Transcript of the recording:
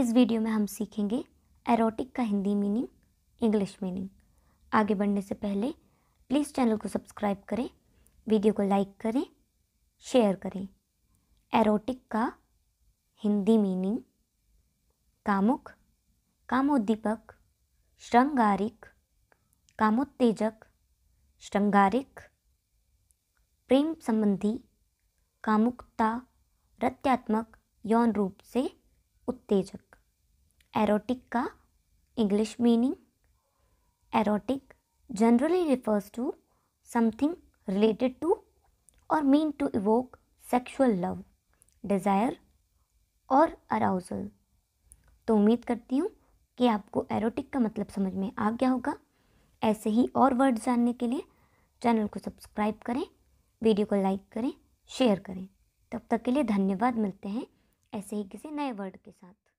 इस वीडियो में हम सीखेंगे एरोटिक का हिंदी मीनिंग इंग्लिश मीनिंग आगे बढ़ने से पहले प्लीज़ चैनल को सब्सक्राइब करें वीडियो को लाइक करें शेयर करें एरोटिक का हिंदी मीनिंग कामुक कामोद्दीपक श्रृंगारिक कामोत्तेजक श्रृंगारिक प्रेम संबंधी कामुकता रत्यात्मक यौन रूप से उत्तेजक एरोटिक का English meaning erotic generally refers to something related to or mean to evoke sexual love desire or arousal तो उम्मीद करती हूँ कि आपको एरोटिक का मतलब समझ में आ गया होगा ऐसे ही और वर्ड जानने के लिए चैनल को सब्सक्राइब करें वीडियो को लाइक करें शेयर करें तब तक के लिए धन्यवाद मिलते हैं ऐसे ही किसी नए वर्ड के साथ